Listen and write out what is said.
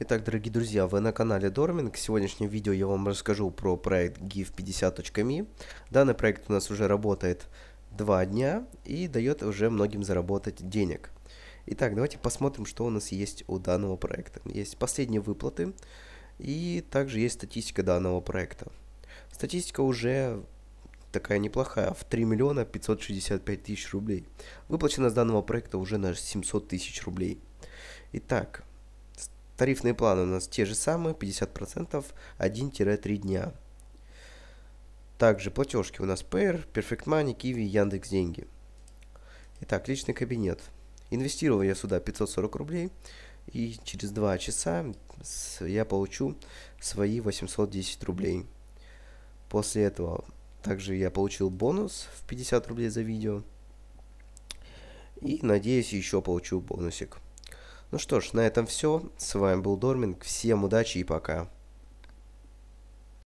Итак, дорогие друзья, вы на канале Дорминг. В сегодняшнем видео я вам расскажу про проект GIF50.me. Данный проект у нас уже работает два дня и дает уже многим заработать денег. Итак, давайте посмотрим, что у нас есть у данного проекта. Есть последние выплаты и также есть статистика данного проекта. Статистика уже такая неплохая, в 3 миллиона 565 тысяч рублей. Выплачено с данного проекта уже на 700 тысяч рублей. Итак, Тарифные планы у нас те же самые, 50%, 1-3 дня. Также платежки у нас Payer, Perfect Money, Kiwi, Яндекс Деньги. Итак, личный кабинет. Инвестировал я сюда 540 рублей, и через 2 часа я получу свои 810 рублей. После этого также я получил бонус в 50 рублей за видео. И надеюсь, еще получу бонусик. Ну что ж, на этом все. С вами был Дорминг. Всем удачи и пока.